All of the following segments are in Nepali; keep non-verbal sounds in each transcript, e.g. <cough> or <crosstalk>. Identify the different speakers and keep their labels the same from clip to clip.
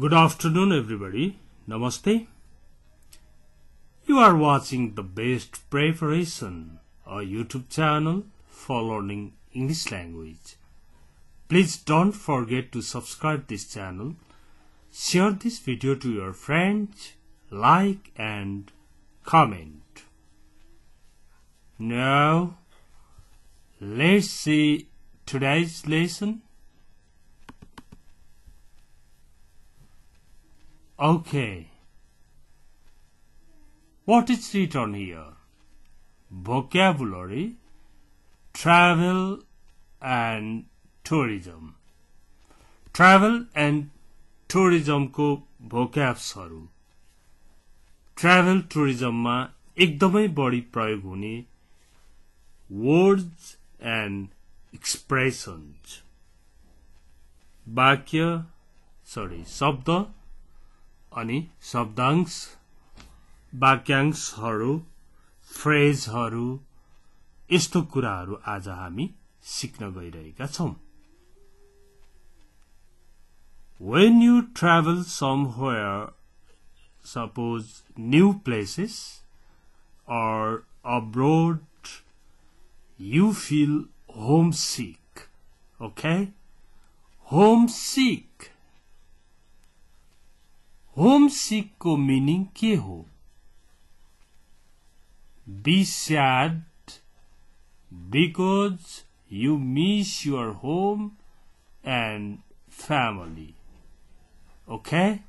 Speaker 1: Good afternoon, everybody. Namaste. You are watching the best preparation, a YouTube channel for learning English language. Please don't forget to subscribe this channel, share this video to your friends, like and comment. Now, let's see today's lesson. Okay. What is written here? Vocabulary, travel and tourism. Travel and टुरिज्मको भोक्याप्सहरू ट्राभल टुरिज्ममा एकदमै बढी प्रयोग हुने वर्ड्स एन्ड एक्सप्रेसन्स वाक्य सरी शब्द अनि शब्दांश वाक्यांशहरू फ्रेजहरू यस्तो कुराहरू आज हामी सिक्न गइरहेका छौँ when you travel somewhere suppose new places abroad you feel homesick okay homesick homesick को मीनिंग के हो बी because you miss your home and family. Okay?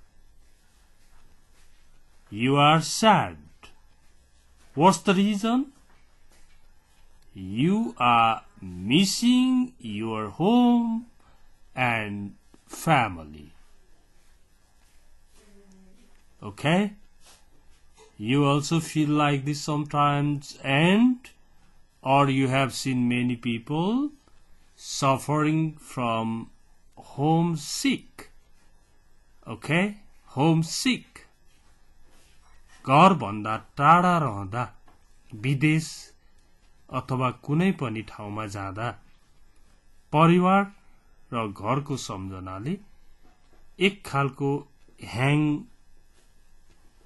Speaker 1: You are sad. What's the reason? You are missing your home and family. Okay? You also feel like this sometimes and or you have seen many people suffering from homesick. Okay? Homesick. घरभन्दा टाढा रहँदा विदेश अथवा कुनै पनि ठाउँमा जाँदा परिवार र घरको सम्झनाले एक खालको ह्याङ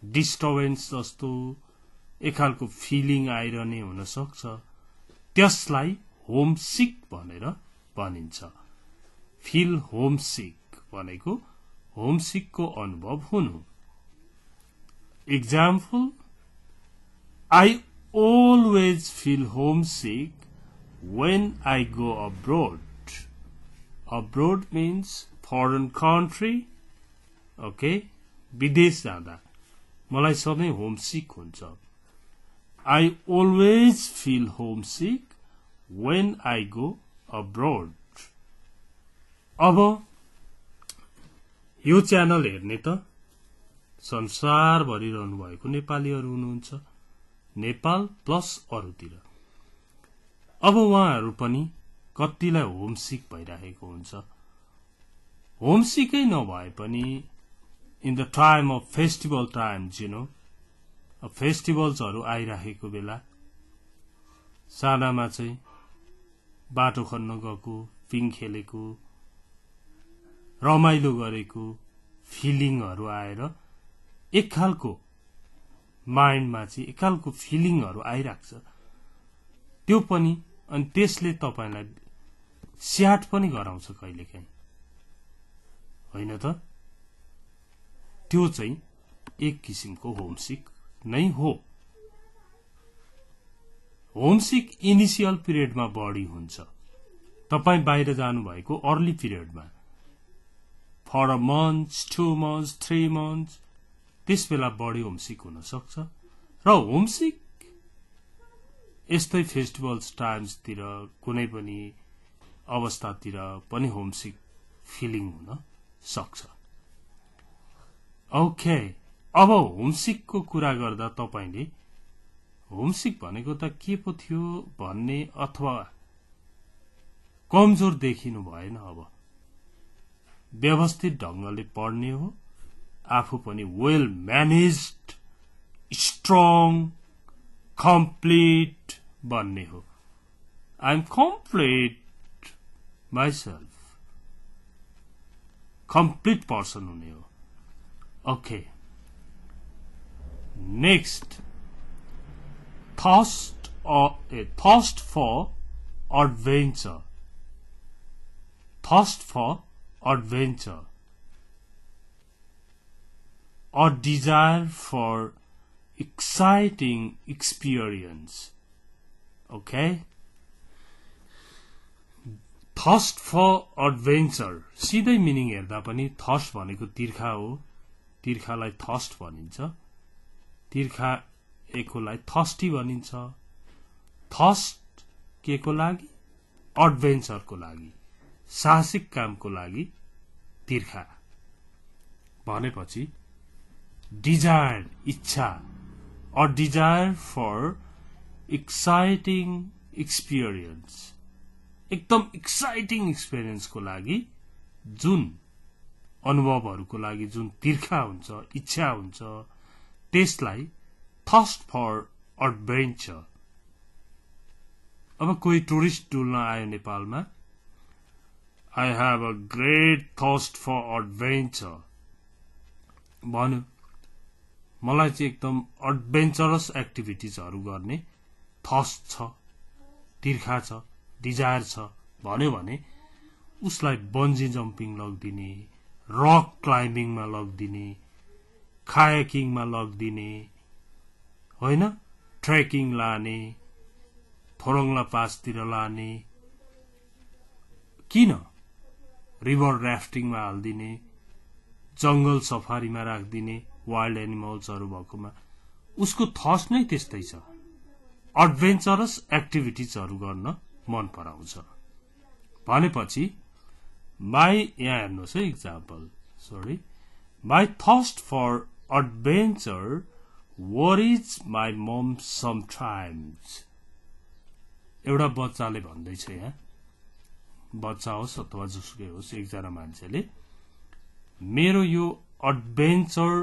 Speaker 1: डिस्टर्बेन्स जस्तो एक खालको फिलिङ आइरहने हुनसक्छ त्यसलाई होमसिक भनेर भनिन्छ फिल होमसिक भनेको होमसिकको अनुभव हुनु example I feel home homesick when I go abroad abroad means foreign country okay विदेश जाँदा मलाई सधैँ होमसिक हुन्छ I always feel homesick when I go abroad अब यो च्यानल हेर्ने त संसारभरि रहनु भएको नेपालीहरू हुनुहुन्छ नेपाल प्लस अरूतिर अब उहाँहरू पनि कतिलाई होमसिक भइरहेको हुन्छ होमसिकै नभए पनि in the time of festival times you know फेस्टिभल्सहरू आइराखेको बेला सानामा चाहिँ बाटो खन्न गएको पिङ खेलेको रमाइलो गरेको फिलिङहरू आएर एक खालको माइन्डमा चाहिँ एक खालको फिलिङहरू आइरहेको छ त्यो पनि अनि त्यसले तपाईँलाई स्याट पनि गराउँछ कहिलेकाहीँ होइन त त्यो चाहिँ एक किसिमको होमसिक नै हो होमसिक इनिसियल पिरियडमा बढी हुन्छ तपाईँ बाहिर जानुभएको अर्ली पिरियडमा for a month two month three month त्यस बेला बढी होमसिक हुन सक्छ र होमसिक यस्तै फेस्टिभल्स टाइम्सतिर कुनै पनि अवस्थातिर पनि होमसिक फिलिङ हुन सक्छ ओके अब होमसिकको कुरा गर्दा तपाईँले होमसिक भनेको त के पो थियो भन्ने अथवा कमजोर देखिनु भएन अब व्यवस्थित ढङ्गले पढ्ने हो आफू पनि वेल म्यानेज स्ट्रङ कम्प्लिट भन्ने हो I am complete myself complete person हुने हो Okay. Next, thirst or a uh, thirst for adventure. Thirst for adventure. Or desire for exciting experience. Okay? Thirst for adventure सिधै मिनिङ हेर्दा पनि थस्ट भनेको तिर्खा हो तिर्खालाई थस्ट भनिन्छ तिर्खा एकोलाई थस्टी भनिन्छ थस्ट के को लागि एडभेन्चरको लागि साहसिक कामको लागि तिर्खा भनेपछि डिजायर इच्छा a desire for exciting experience एकदम एक्साइटिङ एक्सपिरियन्सको लागि जुन अनुभवहरूको लागि जुन तिर्खा हुन्छ इच्छा हुन्छ त्यसलाई थर्स्ट फर एडभेन्चर अब कोही टुरिस्ट डुल्न आयो नेपालमा I have a great thirst for adventure भन्यो मलाई चाहिँ एकदम एडभेन्चरस एक्टिभिटिजहरू गर्ने थर्स्ट छ तिर्खा छ डिजायर छ भन्यो भने उसलाई बन्जी जम्पिङ लगिदिने रक क्लाइम्बिङमा लगिदिने खायकिङमा लगिदिने होइन ट्रेकिङ लाने थोरङ्ला पासतिर लाने किन रिभर ऱ्याफ्टिङमा हालिदिने जङ्गल सफारीमा राखिदिने वाइल्ड एनिमल्सहरू भएकोमा उसको थस नै त्यस्तै छ एडभेन्चरस एक्टिभिटिजहरू गर्न मन पराउँछ भनेपछि माई यहाँ हेर्नुहोस् है example sorry my thirst for adventure worries my mom times एउटा बच्चाले भन्दैछ यहाँ बच्चा होस् अथवा जोसुकै होस् एकजना मान्छेले मेरो यो एडभेन्चर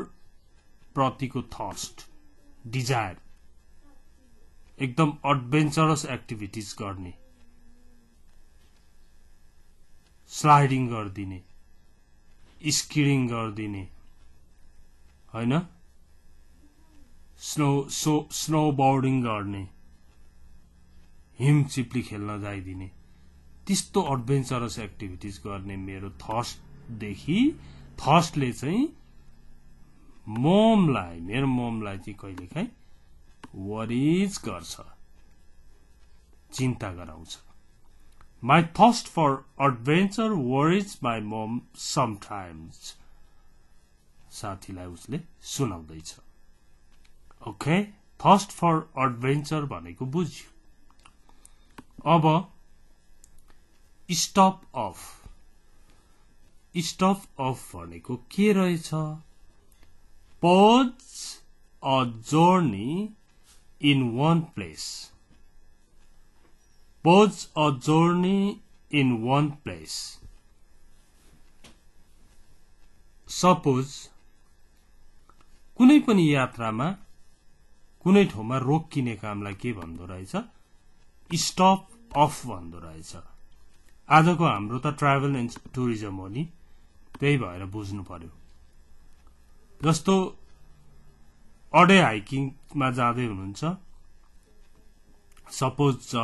Speaker 1: प्रतिको थस्ट डिजायर एकदम एडभेन्चरस एक्टिभिटिज गर्ने स्लाइडिङ गरिदिने स्किडिङ गरिदिने होइन स्नो सो स्नो बोर्डिङ गर्ने हिम चिप्ली खेल्न जाइदिने त्यस्तो एडभेन्चरस एक्टिभिटिज गर्ने मेरो थर्सदेखि थर्सले चाहिँ मोमलाई मेरो मोमलाई चाहिँ कहिलेकाहीँ वरिज गर्छ चिन्ता गराउँछ My thirst for adventure worries my mom sometimes. साथीलाई उसले सुनाउँदैछ ओके थर्स्ट फर एडभेन्चर भनेको बुझ्यो अब स्टप अफ स्टप अफ भनेको के रहेछ pause a journey in one place Both a journey in one place. Suppose, कुनै पनि यात्रामा कुनै ठाउँमा रोकिने कामलाई के भन्दो रहेछ स्टप अफ भन्दो रहेछ आजको हाम्रो त ट्राभल एन्ड टुरिज्म हो नि त्यही भएर बुझ्नु पर्यो जस्तो अडे हाइकिङमा जाँदै हुनुहुन्छ सपोज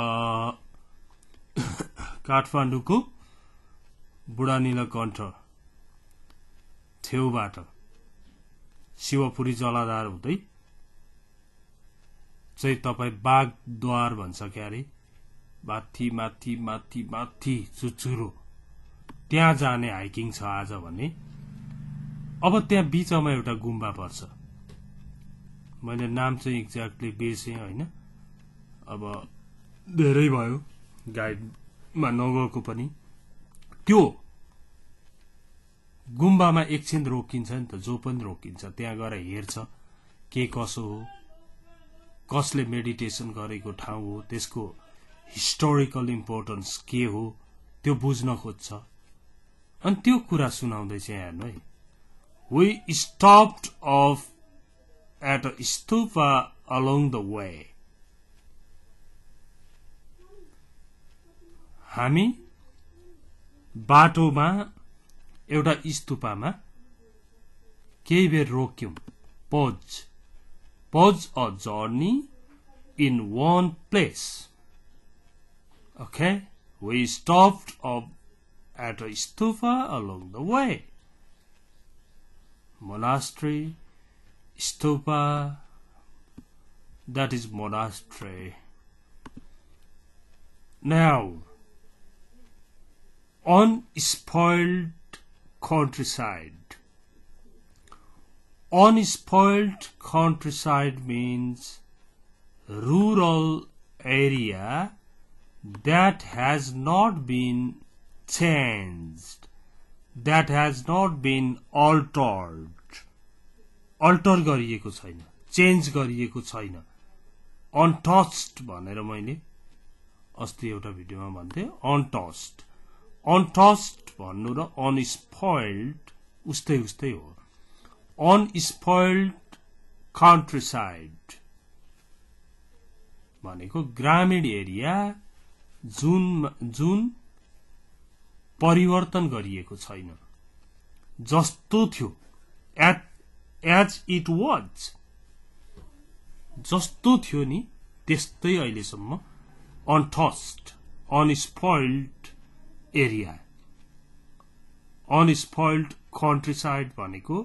Speaker 1: काठमाडौँको कण्ठ छेउबाट शिवपुरी जलाधार हुँदै चाहिँ तपाईँ बाघद्वार भन्छ क्या अरे माथि माथि माथि माथि चुचुरो त्यहाँ जाने हाइकिङ छ आज भने अब त्यहाँ बिचमा एउटा गुम्बा पर्छ मैले नाम चाहिँ एक्ज्याक्टली बिर्सेँ होइन अब धेरै भयो गाइडमा नगएको पनि त्यो गुम्बामा एकछिन रोकिन्छ नि त जो पनि रोकिन्छ त्यहाँ गएर हेर्छ के कसो हो कसले मेडिटेसन गरेको ठाउँ हो त्यसको हिस्टोरिकल इम्पोर्टेन्स के हो त्यो बुझ्न खोज्छ अनि त्यो कुरा सुनाउँदै चाहिँ हेर्नु है we stopped off at a stupa along the way हामी बाटोमा एउटा स्तुपामा केही बेर रोक्यौँ pause pause a journey in one place okay we stopped off at a stupa along the way monastery stupa, that is monastery Now, unspoiled countryside. Unspoiled countryside means rural area that has not been changed, that has not been altered. Alter गरिएको छैन चेन्ज गरिएको छैन अनटस्ड भनेर मैले अस्ति एउटा भिडियोमा भन्थेँ untouched. अनटस्ड भन्नु र अनस्पोइल्ड उस्तै उस्तै हो अनस्पोइल्ड कन्ट्रिसाइड भनेको ग्रामीण एरिया जुन जुन परिवर्तन गरिएको छैन जस्तो थियो एट एज इट वाज जस्तो थियो नि त्यस्तै अहिलेसम्म अनथस्ड अनस्पोइल्ड एरिया अनस्पोइल्ड कन्ट्रीसाइड भनेको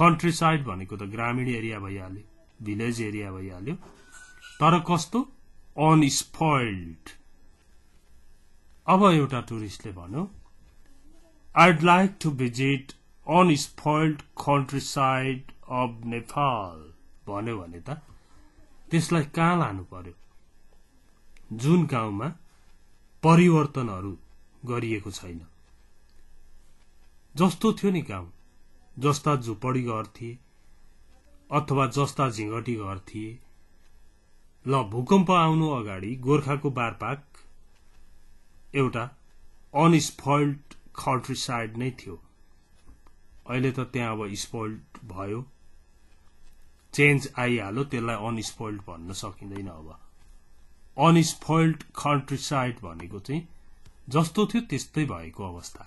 Speaker 1: कन्ट्रीसाइड भनेको त ग्रामीण एरिया भइहाल्यो भिलेज एरिया भइहाल्यो तर कस्तो अनस्पोइल्ड अब एउटा टुरिस्टले भन्यो I'd like to visit unspoiled countryside of Nepal भन्यो भने त त्यसलाई कहाँ लानु पर्यो जुन गाउँमा परिवर्तनहरू गरिएको छैन जस्तो थियो नि काम जस्ता झुपडी घर थिए अथवा जस्ता झिङ्गटी घर थिए ल भूकम्प आउनु अगाडि गोर्खाको बारपाक एउटा अनस्पोइल्ड खल्ट्री साइड नै थियो अहिले त त्यहाँ अब स्पोइल्ड भयो चेन्ज आइहाल्यो त्यसलाई अनस्पोइल्ड भन्न सकिँदैन अब अनस्पोइल्ड खल्ट्री साइड भनेको चाहिँ जस्तो थियो त्यस्तै भएको अवस्था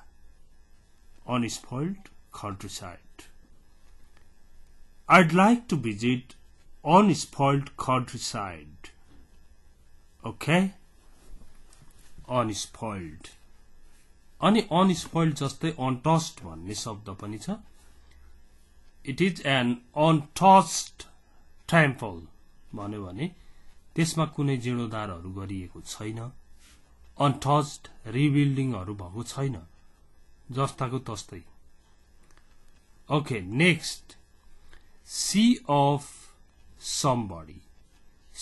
Speaker 1: unspoiled countryside. I'd like to visit unspoiled countryside. Okay unspoiled अनि अनस्पोइल्ड जस्तै अनटस्ड भन्ने शब्द पनि छ it is an untouched temple भन्यो भने त्यसमा कुनै जीर्णोद्धारहरू गरिएको छैन अनटस्ड रिबिल्डिङहरू भएको छैन जस्ताको तस्तै okay next see off somebody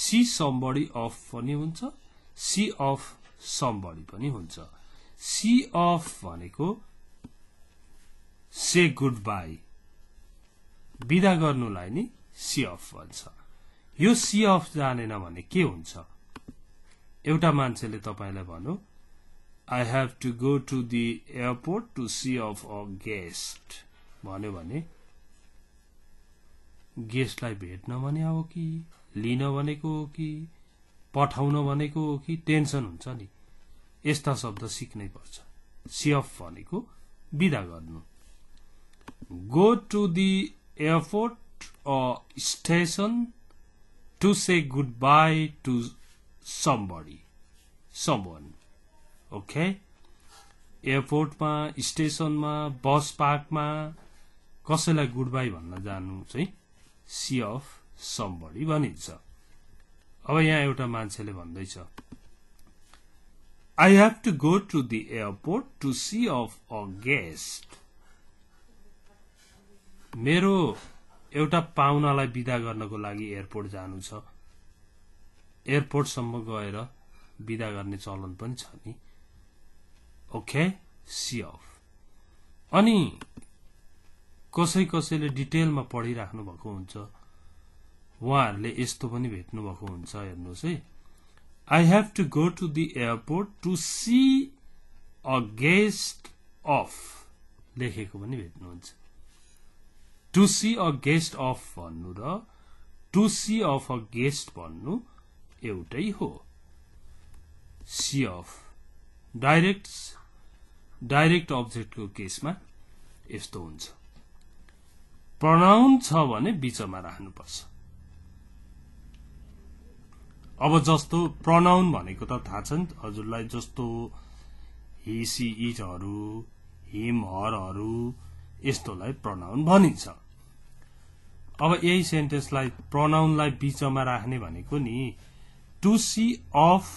Speaker 1: see somebody off पनि हुन्छ सी अफ समबडी पनि हुन्छ सी अफ भनेको से गुड बाई विदा गर्नुलाई नि सी अफ भन्छ यो सी अफ जानेन भने के हुन्छ एउटा मान्छेले तपाईँलाई भन्यो I have to go to the airport to see off a guest भन्यो भने गेस्टलाई भेट्न भने हो कि लिन भनेको हो कि पठाउन भनेको हो कि टेन्सन हुन्छ नि यस्ता शब्द सिक्नै पर्छ सी अफ भनेको विदा गर्नु go to the airport a station to say good bye to somebody, someone, okay एयरपोर्टमा स्टेसनमा बस पार्कमा कसैलाई गुड बाई भन्न जानु चाहिँ सी अफ समबडी भनिन्छ अब यहाँ एउटा मान्छेले भन्दैछ I have to go to the airport to see off a guest मेरो एउटा पाहुनालाई विदा गर्नको लागि एयरपोर्ट जानु छ एयरपोर्टसम्म गएर विदा गर्ने चलन पनि छ नि ओके सी अफ अनि कसै कसैले डिटेलमा पढिराख्नु भएको हुन्छ उहाँहरूले यस्तो पनि भेट्नु भएको हुन्छ हेर्नुहोस् है I have to go to the airport to see a guest off लेखेको पनि भेट्नुहुन्छ to see a guest off भन्नु र to see off a guest भन्नु एउटै हो सी अफ डाइरेक्ट डाइरेक्ट अब्जेक्टको केसमा यस्तो हुन्छ प्रनाउन छ भने बीचमा राख्नुपर्छ अब जस्तो प्रनाउन भनेको त थाहा छ नि हजुरलाई जस्तो हि इटहरू हिम हरहरू यस्तोलाई प्रनाउन भनिन्छ अब यही सेन्टेन्सलाई प्रनाउनलाई बीचमा राख्ने भनेको नि to see of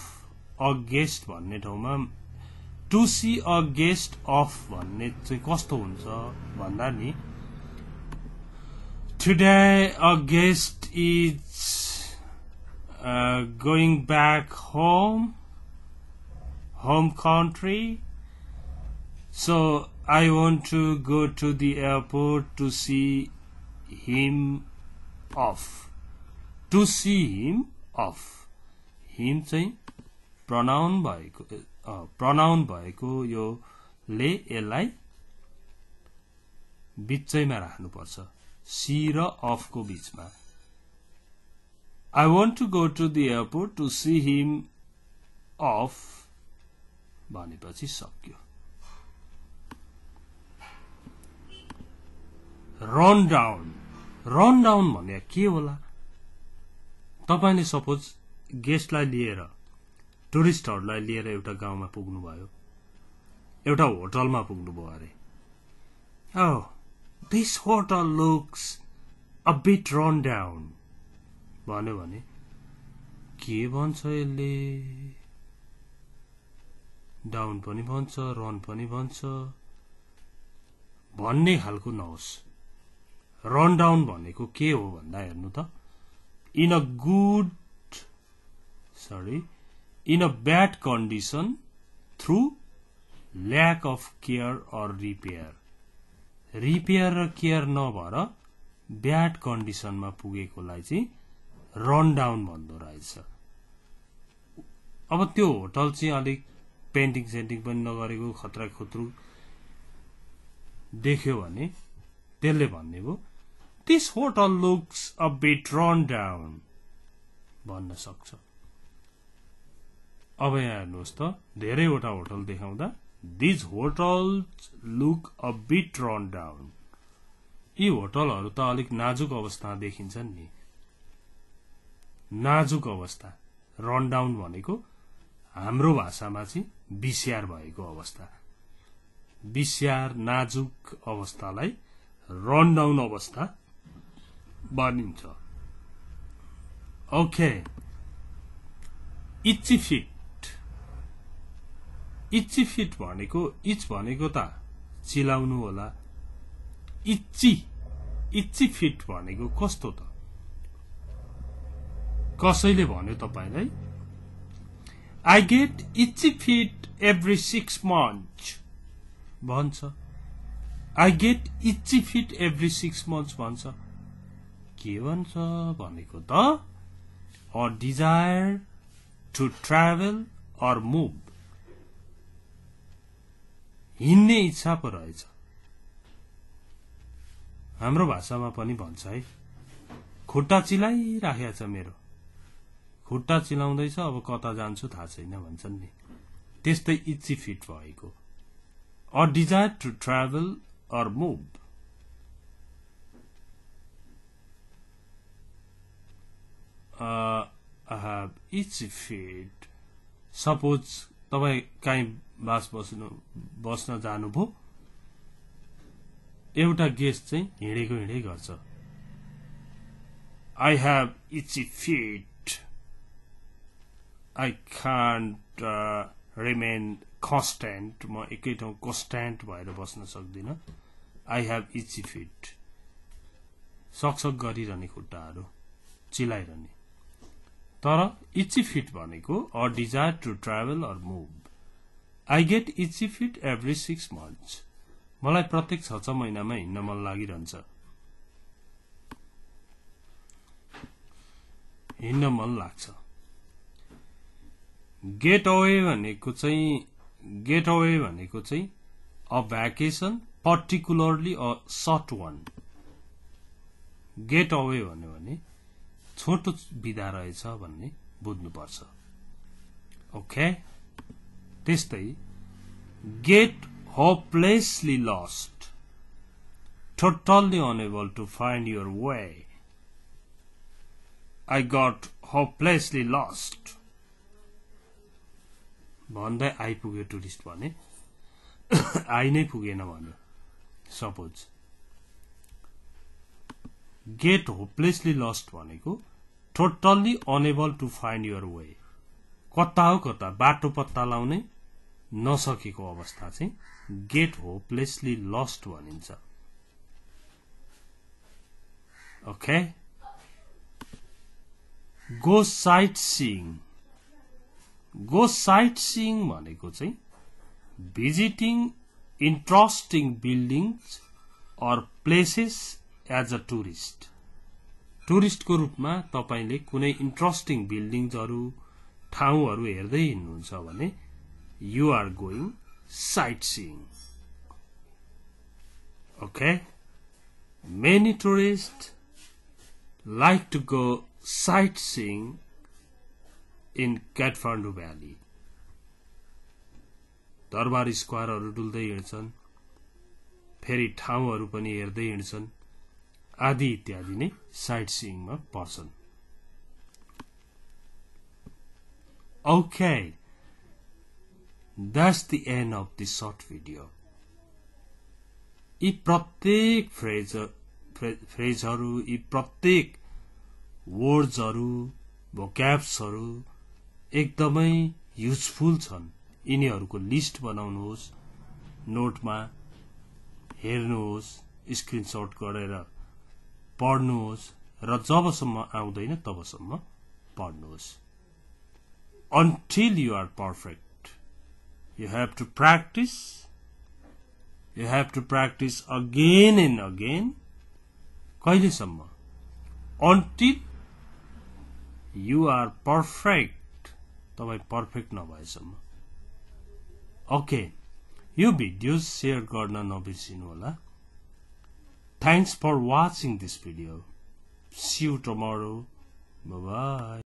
Speaker 1: a guest one. भन्ने ठाउँमा to see a guest of भन्ने चाहिँ cost हुन्छ भन्दा नि today a guest is uh, going back home home country so i want to go to the airport to see him off to see him off हिम चाहिँ प्रनाउन भएको प्रनाउन भएको यो ले यसलाई बिचैमा राख्नुपर्छ सी र अफको बिचमा I want to go to the airport to see him off भनेपछि सक्यो रन डाउन रन डाउन भने के होला तपाईँले सपोज गेस्टलाई लिएर टुरिस्टहरूलाई लिएर एउटा गाउँमा पुग्नुभयो एउटा होटलमा पुग्नुभयो अरे oh this hotel looks a bit run down भन्यो भने के भन्छ यसले डाउन पनि भन्छ रन पनि भन्छ भन्ने खालको नहोस् रन डाउन भनेको के हो भन्दा हेर्नु त in a good sorry in a bad condition through lack of care or repair repair र केयर नभएर ब्याड कन्डिसनमा पुगेकोलाई चाहिँ रन डाउन भन्दो रहेछ अब त्यो होटल चाहिँ अलिक पेन्टिङ सेन्टिङ पनि नगरेको खतरा खुत्रु देख्यो भने त्यसले भन्ने भयो this hotel looks a bit run down भन्न सक्छ अब यहाँ हेर्नुहोस् त धेरैवटा होटल देखाउँदा these hotel look a bit run down यी होटलहरू त अलिक नाजुक अवस्था देखिन्छन् नि नाजुक अवस्था रन डाउन भनेको हाम्रो भाषामा चाहिँ बिस्यार भएको अवस्था बिस्यार नाजुक अवस्थालाई रन डाउन अवस्था भनिन्छ ओके इच्ची इच्ची फिट भनेको इच भनेको त चिलाउनु होला इच्ची इच्ची फिट भनेको कस्तो त कसैले भन्यो तपाईँलाई I get itchy feet every six month भन्छ I get itchy feet every six month भन्छ के भन्छ भनेको त a desire to travel or move हिँड्ने इच्छा पो रहेछ हाम्रो भाषामा पनि भन्छ है खुट्टा चिलाइराखेको छ मेरो खुट्टा चिलाउँदैछ अब कता जान्छु थाहा छैन भन्छन् नि त्यस्तै इच्छी फिट भएको a desire to travel or move it's feet suppose तपाईँ कहीँ बास बस्नु बस्न जानुभयो एउटा गेस्ट चाहिँ हिँडेको हिँडे गर्छ I have itchy feet I can't remain constant म एकै ठाउँ कन्स्ट्यान्ट भएर बस्न सक्दिनँ आई हेभ इट्सी फिट सकसक गरिरहने खुट्टाहरू चिलाइरहने तर इच्ची फिट भनेको a desire to travel or move I get itchy feet every six months मलाई प्रत्येक छ छ महिनामा हिँड्न मन लागिरहन्छ हिँड्न मन लाग्छ गेट अवे भनेको चाहिँ गेट अवे भनेको चाहिँ a vacation particularly a short one get away भन्यो भने छोटो विधा रहेछ भन्ने बुझ्नुपर्छ ओके त्यस्तै get hopelessly lost totally unable to find your way I got hopelessly lost भन्दै आइपुग्यो टुरिस्ट भने <coughs> आइ नै पुगेन भने सपोज गेट होपलेसली लस्ट भनेको totally unable to find your way कता हो कता बाटो पत्ता लाउने नसकेको अवस्था चाहिँ गेट होपलेसली लस्ट भनिन्छ okay go site seeing go sightseeing भनेको चाहिँ visiting interesting buildings or places as a tourist टुरिस्टको रूपमा तपाईँले कुनै इन्ट्रेस्टिङ बिल्डिङ्सहरू ठाउँहरू हेर्दै हिँड्नुहुन्छ भने you are going sightseeing. Okay? Many tourists like to go sightseeing in Darbar Valley. दरबार स्क्वायरहरू डुल्दै हिँड्छन् फेरि ठाउँहरू पनि हेर्दै हिँड्छन् आदि इत्यादि नै साइट सिइङमा पर्छन् Okay. That's the end of this short video यी प्रत्येक फ्रेज फ्रेजहरू यी प्रत्येक वर्ड्सहरू भोक्याब्सहरू एकदमै युजफुल छन् यिनीहरूको लिस्ट बनाउनुहोस् नोटमा हेर्नुहोस् स्क्रिनसट गरेर पढ्नुहोस् र जबसम्म आउँदैन तबसम्म पढ्नुहोस् until you are perfect You have to practice. You have to practice again and again. कहिलेसम्म अन्टिल यु आर पर्फेक्ट तपाईँ पर्फेक्ट नभएसम्म ओके यो भिडियो सेयर गर्न नबिर्सिनु होला thanks for watching this video see you tomorrow by